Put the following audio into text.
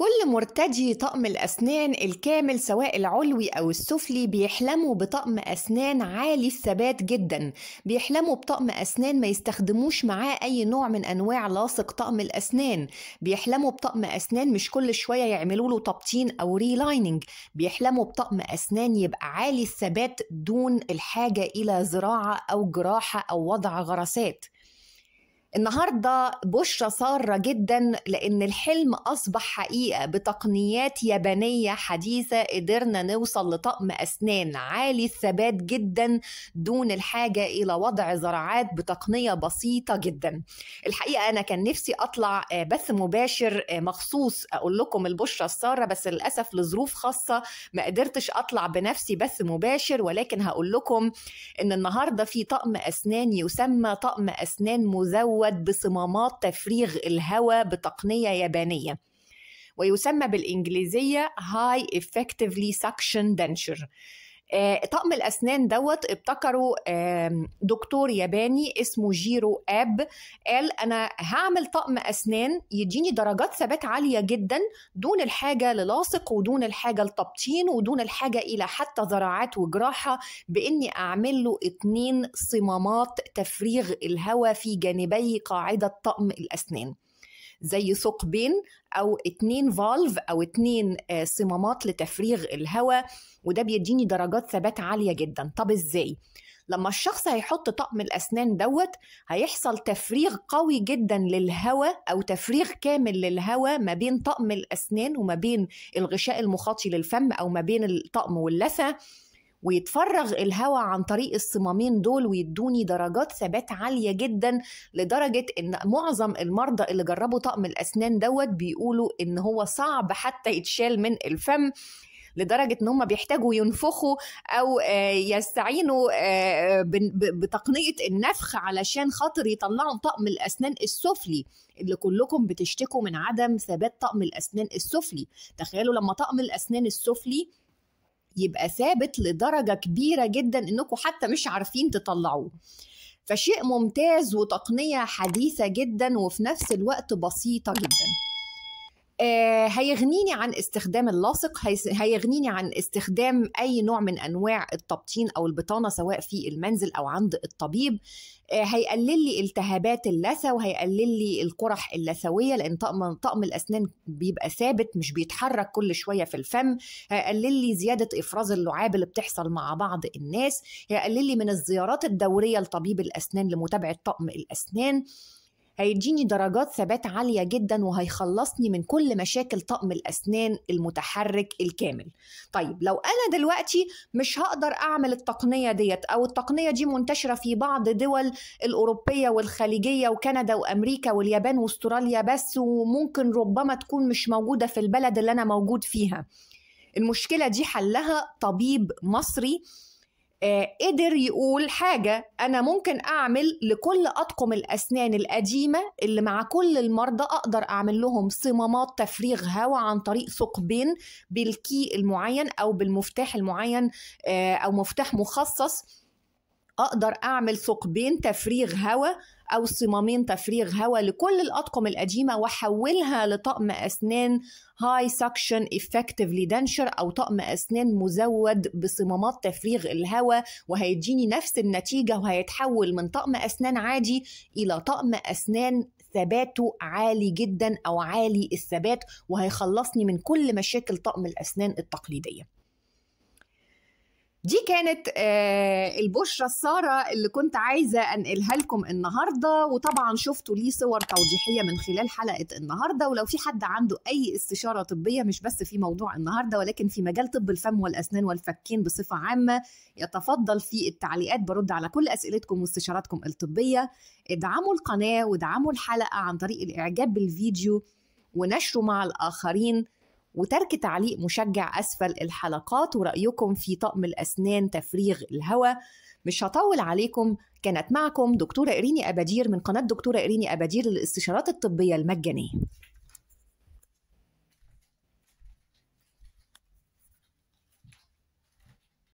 كل مرتدي طقم الأسنان الكامل سواء العلوي أو السفلي بيحلموا بطقم أسنان عالي الثبات جدا بيحلموا بطقم أسنان ما يستخدموش معاه أي نوع من أنواع لاصق طقم الأسنان بيحلموا بطقم أسنان مش كل شوية يعملوا له تبطين أو ريلايننج بيحلموا بطقم أسنان يبقى عالي الثبات دون الحاجة إلى زراعة أو جراحة أو وضع غرسات النهارده بشرى ساره جدا لان الحلم اصبح حقيقه بتقنيات يابانيه حديثه قدرنا نوصل لطقم اسنان عالي الثبات جدا دون الحاجه الى وضع زراعات بتقنيه بسيطه جدا. الحقيقه انا كان نفسي اطلع آه، بث مباشر آه، مخصوص اقول لكم البشرى الساره بس للاسف لظروف خاصه ما قدرتش اطلع بنفسي بث مباشر ولكن هقول لكم ان النهارده في طقم اسنان يسمى طقم اسنان مزود دوت بصمامات تفريغ الهواء بتقنية يابانية ويسمى بالإنجليزية High Effectively Suction Denture آه، طقم الاسنان دوت ابتكره دكتور ياباني اسمه جيرو اب قال انا هعمل طقم اسنان يديني درجات ثبات عاليه جدا دون الحاجه للاصق ودون الحاجه لتبطين ودون الحاجه الى حتى زراعات وجراحه باني اعمل له اتنين صمامات تفريغ الهواء في جانبي قاعده طقم الاسنان زي ثقبين او اتنين فالف او اتنين آه، صمامات لتفريغ الهواء وده بيديني درجات ثبات عاليه جدا طب ازاي لما الشخص هيحط طقم الاسنان دوت هيحصل تفريغ قوي جدا للهواء او تفريغ كامل للهواء ما بين طقم الاسنان وما بين الغشاء المخاطي للفم او ما بين الطقم واللثه ويتفرغ الهواء عن طريق الصمامين دول ويدوني درجات ثبات عالية جدا لدرجة ان معظم المرضى اللي جربوا طقم الاسنان دوت بيقولوا ان هو صعب حتى يتشال من الفم لدرجه ان هم بيحتاجوا ينفخوا او آه، يستعينوا آه، آه، بتقنيه النفخ علشان خاطر يطلعوا طقم الاسنان السفلي اللي كلكم بتشتكوا من عدم ثبات طقم الاسنان السفلي تخيلوا لما طقم الاسنان السفلي يبقى ثابت لدرجه كبيره جدا انكم حتى مش عارفين تطلعوه فشيء ممتاز وتقنيه حديثه جدا وفي نفس الوقت بسيطه جدا آه، هيغنيني عن استخدام اللاصق هيغنيني عن استخدام اي نوع من انواع التبطين او البطانه سواء في المنزل او عند الطبيب آه، هيقلل لي التهابات اللثه وهيقلل لي القرح اللثويه لان طقم طقم الاسنان بيبقى ثابت مش بيتحرك كل شويه في الفم هيقلل لي زياده افراز اللعاب اللي بتحصل مع بعض الناس هيقلل لي من الزيارات الدوريه لطبيب الاسنان لمتابعه طقم الاسنان هيديني درجات ثبات عالية جدا وهيخلصني من كل مشاكل طقم الأسنان المتحرك الكامل طيب لو أنا دلوقتي مش هقدر أعمل التقنية ديت أو التقنية دي منتشرة في بعض دول الأوروبية والخليجية وكندا وأمريكا واليابان واستراليا بس وممكن ربما تكون مش موجودة في البلد اللي أنا موجود فيها المشكلة دي حلها طبيب مصري آه، قدر يقول حاجة أنا ممكن أعمل لكل أطقم الأسنان القديمة اللي مع كل المرضى أقدر أعمل لهم صمامات تفريغ هواء عن طريق ثقبين بالكي المعين أو بالمفتاح المعين آه، أو مفتاح مخصص اقدر اعمل ثقبين تفريغ هواء او صمامين تفريغ هواء لكل الاطقم القديمه واحولها لطقم اسنان هاي سكشن افكتفلي دنشر او طقم اسنان مزود بصمامات تفريغ الهواء وهيديني نفس النتيجه وهيتحول من طقم اسنان عادي الى طقم اسنان ثباته عالي جدا او عالي الثبات وهيخلصني من كل مشاكل طقم الاسنان التقليديه دي كانت آه، البشرة السارة اللي كنت عايزة أنقلها لكم النهاردة وطبعا شفتوا لي صور توضيحية من خلال حلقة النهاردة ولو في حد عنده أي استشارة طبية مش بس في موضوع النهاردة ولكن في مجال طب الفم والأسنان والفكين بصفة عامة يتفضل في التعليقات برد على كل أسئلتكم واستشاراتكم الطبية ادعموا القناة وادعموا الحلقة عن طريق الإعجاب بالفيديو ونشره مع الآخرين وترك تعليق مشجع أسفل الحلقات ورأيكم في طقم الأسنان تفريغ الهواء مش هطول عليكم كانت معكم دكتورة إريني أبادير من قناة دكتورة إريني أبادير للاستشارات الطبية المجانية